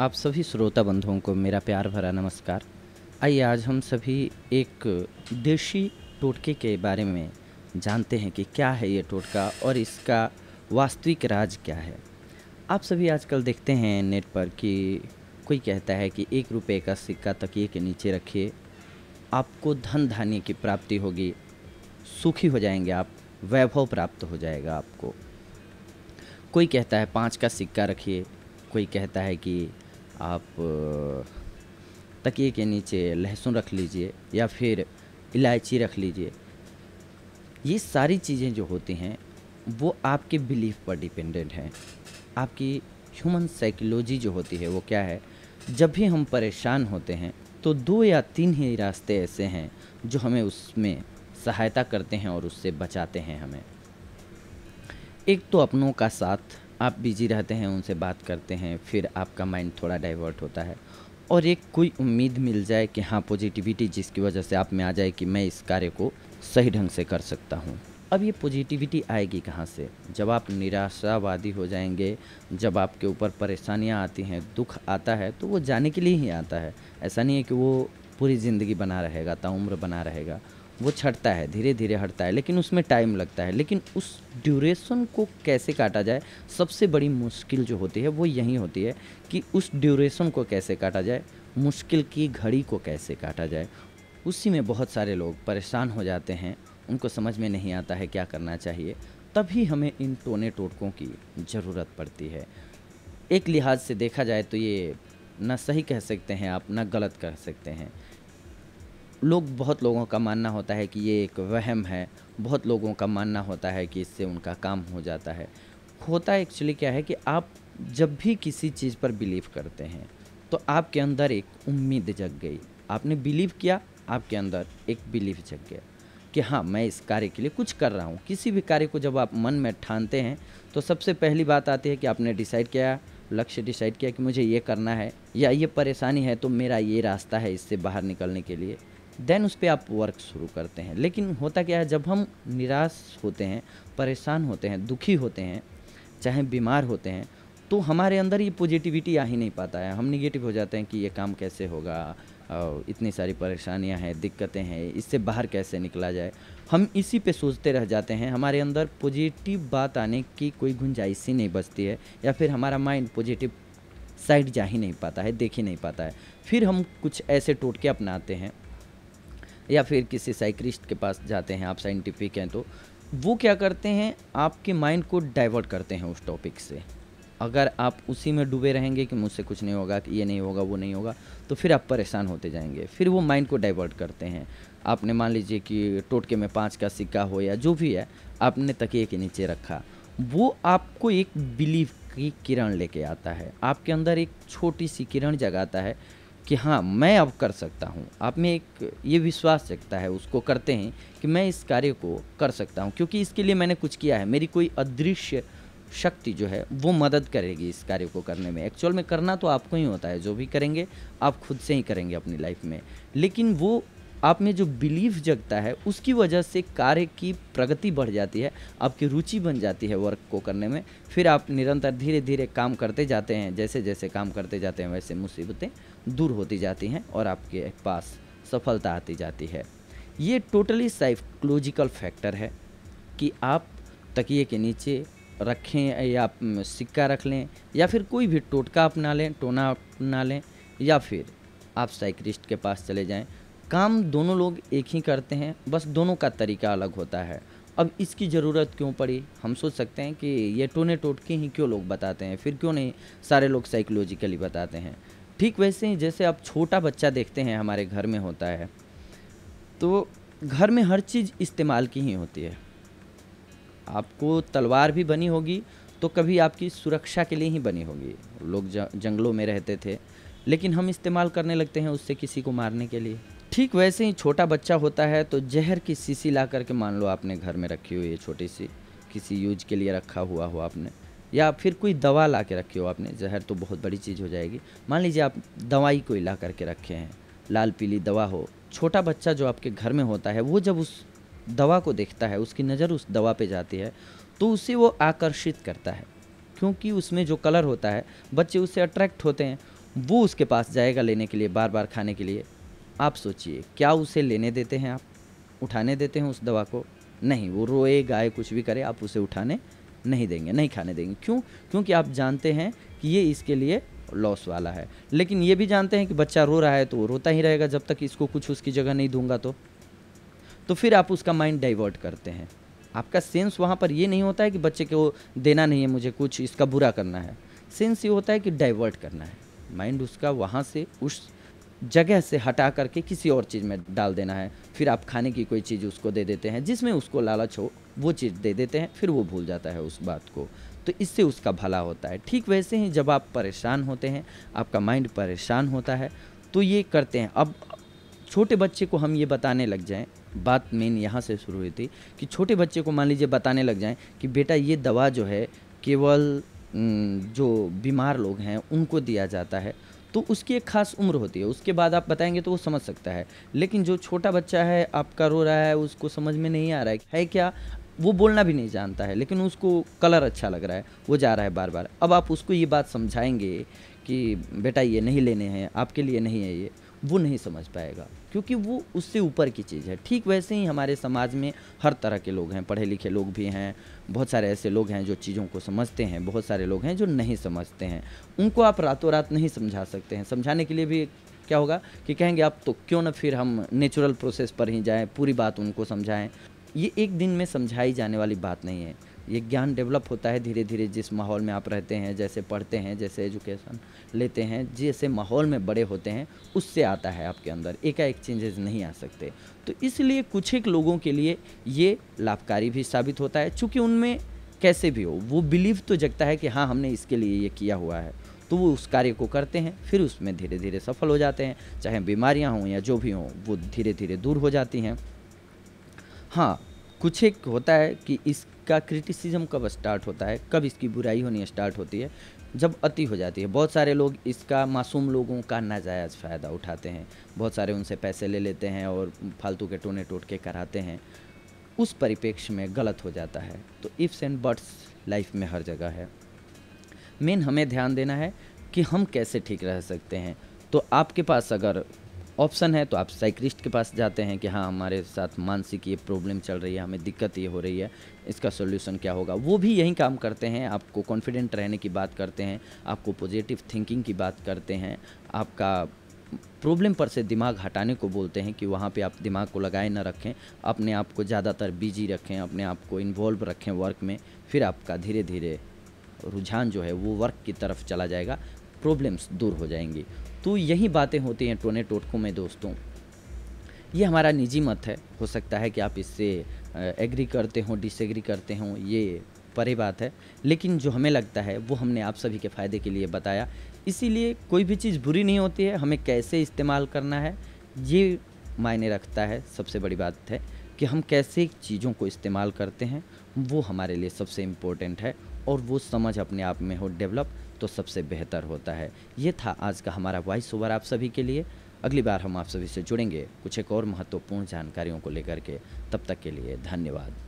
आप सभी श्रोता बंधुओं को मेरा प्यार भरा नमस्कार आइए आज हम सभी एक देशी टोटके के बारे में जानते हैं कि क्या है ये टोटका और इसका वास्तविक राज क्या है आप सभी आजकल देखते हैं नेट पर कि कोई कहता है कि एक रुपये का सिक्का तकिए के नीचे रखिए आपको धन धान्य की प्राप्ति होगी सुखी हो जाएंगे आप वैभव प्राप्त हो जाएगा आपको कोई कहता है पाँच का सिक्का रखिए कोई कहता है कि आप तकिए के नीचे लहसुन रख लीजिए या फिर इलायची रख लीजिए ये सारी चीज़ें जो होती हैं वो आपके बिलीफ पर डिपेंडेंट हैं आपकी ह्यूमन साइकोलॉजी जो होती है वो क्या है जब भी हम परेशान होते हैं तो दो या तीन ही रास्ते ऐसे हैं जो हमें उसमें सहायता करते हैं और उससे बचाते हैं हमें एक तो अपनों का साथ आप बिजी रहते हैं उनसे बात करते हैं फिर आपका माइंड थोड़ा डाइवर्ट होता है और एक कोई उम्मीद मिल जाए कि हाँ पॉजिटिविटी जिसकी वजह से आप में आ जाए कि मैं इस कार्य को सही ढंग से कर सकता हूँ अब ये पॉजिटिविटी आएगी कहाँ से जब आप निराशावादी हो जाएंगे जब आपके ऊपर परेशानियाँ आती हैं दुख आता है तो वो जाने के लिए ही आता है ऐसा नहीं है कि वो पूरी ज़िंदगी बना रहेगा ताउम्र बना रहेगा वो छटता है धीरे धीरे हटता है लेकिन उसमें टाइम लगता है लेकिन उस ड्यूरेशन को कैसे काटा जाए सबसे बड़ी मुश्किल जो होती है वो यही होती है कि उस ड्यूरेशन को कैसे काटा जाए मुश्किल की घड़ी को कैसे काटा जाए उसी में बहुत सारे लोग परेशान हो जाते हैं उनको समझ में नहीं आता है क्या करना चाहिए तभी हमें इन टोने टोटकों की ज़रूरत पड़ती है एक लिहाज से देखा जाए तो ये ना सही कह सकते हैं आप ना गलत कह सकते हैं लोग बहुत लोगों का मानना होता है कि ये एक वहम है बहुत लोगों का मानना होता है कि इससे उनका काम हो जाता है होता एक्चुअली क्या है कि आप जब भी किसी चीज़ पर बिलीव करते हैं तो आपके अंदर एक उम्मीद जग गई आपने बिलीव किया आपके अंदर एक बिलीव जग गया कि हाँ मैं इस कार्य के लिए कुछ कर रहा हूँ किसी भी कार्य को जब आप मन में ठानते हैं तो सबसे पहली बात आती है कि आपने डिसाइड किया लक्ष्य डिसाइड किया कि मुझे ये करना है या ये परेशानी है तो मेरा ये रास्ता है इससे बाहर निकलने के लिए देन उस पर आप वर्क शुरू करते हैं लेकिन होता क्या है जब हम निराश होते हैं परेशान होते हैं दुखी होते हैं चाहे बीमार होते हैं तो हमारे अंदर ये पॉजिटिविटी आ ही नहीं पाता है हम निगेटिव हो जाते हैं कि ये काम कैसे होगा इतनी सारी परेशानियां हैं दिक्कतें हैं इससे बाहर कैसे निकला जाए हम इसी पे सोचते रह जाते हैं हमारे अंदर पॉजिटिव बात आने की कोई गुंजाइश ही नहीं बचती है या फिर हमारा माइंड पॉजिटिव साइड जा ही नहीं पाता है देख ही नहीं पाता है फिर हम कुछ ऐसे टोटके अपनाते हैं या फिर किसी साइक्रिस्ट के पास जाते हैं आप साइंटिफिक हैं तो वो क्या करते हैं आपके माइंड को डाइवर्ट करते हैं उस टॉपिक से अगर आप उसी में डूबे रहेंगे कि मुझसे कुछ नहीं होगा कि ये नहीं होगा वो नहीं होगा तो फिर आप परेशान होते जाएंगे फिर वो माइंड को डाइवर्ट करते हैं आपने मान लीजिए कि टोटके में पाँच का सिक्का हो या जो भी है आपने तकिए के नीचे रखा वो आपको एक बिलीव की किरण लेके आता है आपके अंदर एक छोटी सी किरण जगाता है कि हाँ मैं अब कर सकता हूँ आप में एक ये विश्वास जगता है उसको करते हैं कि मैं इस कार्य को कर सकता हूँ क्योंकि इसके लिए मैंने कुछ किया है मेरी कोई अदृश्य शक्ति जो है वो मदद करेगी इस कार्य को करने में एक्चुअल में करना तो आपको ही होता है जो भी करेंगे आप खुद से ही करेंगे अपनी लाइफ में लेकिन वो आप में जो बिलीव जगता है उसकी वजह से कार्य की प्रगति बढ़ जाती है आपकी रुचि बन जाती है वर्क को करने में फिर आप निरंतर धीरे धीरे काम करते जाते हैं जैसे जैसे काम करते जाते हैं वैसे मुसीबतें दूर होती जाती हैं और आपके पास सफलता आती जाती है ये टोटली साइकोलॉजिकल फैक्टर है कि आप तकिए के नीचे रखें या सिक्का रख लें या फिर कोई भी टोटका अपना लें टोना अपना लें या फिर आप साइकिलिस्ट के पास चले जाएं काम दोनों लोग एक ही करते हैं बस दोनों का तरीका अलग होता है अब इसकी ज़रूरत क्यों पड़ी हम सोच सकते हैं कि ये टोने टोटके ही क्यों लोग बताते हैं फिर क्यों नहीं सारे लोग साइकोलॉजिकली बताते हैं ठीक वैसे ही जैसे आप छोटा बच्चा देखते हैं हमारे घर में होता है तो घर में हर चीज़ इस्तेमाल की ही होती है आपको तलवार भी बनी होगी तो कभी आपकी सुरक्षा के लिए ही बनी होगी लोग जंगलों में रहते थे लेकिन हम इस्तेमाल करने लगते हैं उससे किसी को मारने के लिए ठीक वैसे ही छोटा बच्चा होता है तो जहर की सीसी ला करके मान लो आपने घर में रखी हुई है छोटी सी किसी यूज के लिए रखा हुआ हो आपने या फिर कोई दवा ला के रखे हो आपने जहर तो बहुत बड़ी चीज़ हो जाएगी मान लीजिए आप दवाई कोई ला करके रखे हैं लाल पीली दवा हो छोटा बच्चा जो आपके घर में होता है वो जब उस दवा को देखता है उसकी नज़र उस दवा पे जाती है तो उसे वो आकर्षित करता है क्योंकि उसमें जो कलर होता है बच्चे उससे अट्रैक्ट होते हैं वो उसके पास जाएगा लेने के लिए बार बार खाने के लिए आप सोचिए क्या उसे लेने देते हैं आप उठाने देते हैं उस दवा को नहीं वो रोए गाए कुछ भी करे आप उसे उठाने नहीं देंगे नहीं खाने देंगे क्यों क्योंकि आप जानते हैं कि ये इसके लिए लॉस वाला है लेकिन ये भी जानते हैं कि बच्चा रो रहा है तो वो रोता ही रहेगा जब तक इसको कुछ उसकी जगह नहीं दूंगा तो तो फिर आप उसका माइंड डाइवर्ट करते हैं आपका सेंस वहाँ पर ये नहीं होता है कि बच्चे को देना नहीं है मुझे कुछ इसका बुरा करना है सेंस ये होता है कि डाइवर्ट करना है माइंड उसका वहाँ से उस जगह से हटा करके किसी और चीज़ में डाल देना है फिर आप खाने की कोई चीज़ उसको दे देते हैं जिसमें उसको लालच हो वो चीज़ दे देते हैं फिर वो भूल जाता है उस बात को तो इससे उसका भला होता है ठीक वैसे ही जब आप परेशान होते हैं आपका माइंड परेशान होता है तो ये करते हैं अब छोटे बच्चे को हम ये बताने लग जाएं बात मेन यहाँ से शुरू हुई थी कि छोटे बच्चे को मान लीजिए बताने लग जाएं कि बेटा ये दवा जो है केवल जो बीमार लोग हैं उनको दिया जाता है तो उसकी एक खास उम्र होती है उसके बाद आप बताएंगे तो वो समझ सकता है लेकिन जो छोटा बच्चा है आपका रो रहा है उसको समझ में नहीं आ रहा है, है क्या वो बोलना भी नहीं जानता है लेकिन उसको कलर अच्छा लग रहा है वो जा रहा है बार बार अब आप उसको ये बात समझाएंगे कि बेटा ये नहीं लेने हैं आपके लिए नहीं है ये वो नहीं समझ पाएगा क्योंकि वो उससे ऊपर की चीज़ है ठीक वैसे ही हमारे समाज में हर तरह के लोग हैं पढ़े लिखे लोग भी हैं बहुत सारे ऐसे लोग हैं जो चीज़ों को समझते हैं बहुत सारे लोग हैं जो नहीं समझते हैं उनको आप रातों रात नहीं समझा सकते हैं समझाने के लिए भी क्या होगा कि कहेंगे आप तो क्यों ना फिर हम नेचुरल प्रोसेस पर ही जाएँ पूरी बात उनको समझाएँ ये एक दिन में समझाई जाने वाली बात नहीं है ये ज्ञान डेवलप होता है धीरे धीरे जिस माहौल में आप रहते हैं जैसे पढ़ते हैं जैसे एजुकेशन लेते हैं जैसे माहौल में बड़े होते हैं उससे आता है आपके अंदर एकाएक चेंजेस नहीं आ सकते तो इसलिए कुछ एक लोगों के लिए ये लाभकारी भी साबित होता है चूँकि उनमें कैसे भी हो वो बिलीव तो जगता है कि हाँ हमने इसके लिए ये किया हुआ है तो वो उस कार्य को करते हैं फिर उसमें धीरे धीरे सफल हो जाते हैं चाहे बीमारियाँ हों या जो भी हों वो धीरे धीरे दूर हो जाती हैं हाँ कुछ एक होता है कि इसका क्रिटिसिज्म कब स्टार्ट होता है कब इसकी बुराई होनी स्टार्ट होती है जब अति हो जाती है बहुत सारे लोग इसका मासूम लोगों का नाजायज़ फ़ायदा उठाते हैं बहुत सारे उनसे पैसे ले लेते हैं और फालतू के टोने टोट के कराते हैं उस परिप्रेक्ष्य में गलत हो जाता है तो इफ़्स एंड बर्ड्स लाइफ में हर जगह है मेन हमें ध्यान देना है कि हम कैसे ठीक रह सकते हैं तो आपके पास अगर ऑप्शन है तो आप साइक्लिस्ट के पास जाते हैं कि हाँ हमारे साथ मानसिक ये प्रॉब्लम चल रही है हमें दिक्कत ये हो रही है इसका सोल्यूशन क्या होगा वो भी यही काम करते हैं आपको कॉन्फिडेंट रहने की बात करते हैं आपको पॉजिटिव थिंकिंग की बात करते हैं आपका प्रॉब्लम पर से दिमाग हटाने को बोलते हैं कि वहाँ पे आप दिमाग को लगाए ना रखें अपने आप को ज़्यादातर बिजी रखें अपने आप को इन्वॉल्व रखें वर्क में फिर आपका धीरे धीरे रुझान जो है वो वर्क की तरफ चला जाएगा प्रॉब्लम्स दूर हो जाएंगी तो यही बातें होती हैं टोने टोटकों में दोस्तों ये हमारा निजी मत है हो सकता है कि आप इससे एग्री करते हों डिसएग्री करते हों ये परे बात है लेकिन जो हमें लगता है वो हमने आप सभी के फ़ायदे के लिए बताया इसीलिए कोई भी चीज़ बुरी नहीं होती है हमें कैसे इस्तेमाल करना है ये मायने रखता है सबसे बड़ी बात है कि हम कैसे चीज़ों को इस्तेमाल करते हैं वो हमारे लिए सबसे इम्पोर्टेंट है और वो समझ अपने आप में हो डेवलप तो सबसे बेहतर होता है ये था आज का हमारा वॉइस ओवर आप सभी के लिए अगली बार हम आप सभी से जुड़ेंगे कुछ एक और महत्वपूर्ण जानकारियों को लेकर के तब तक के लिए धन्यवाद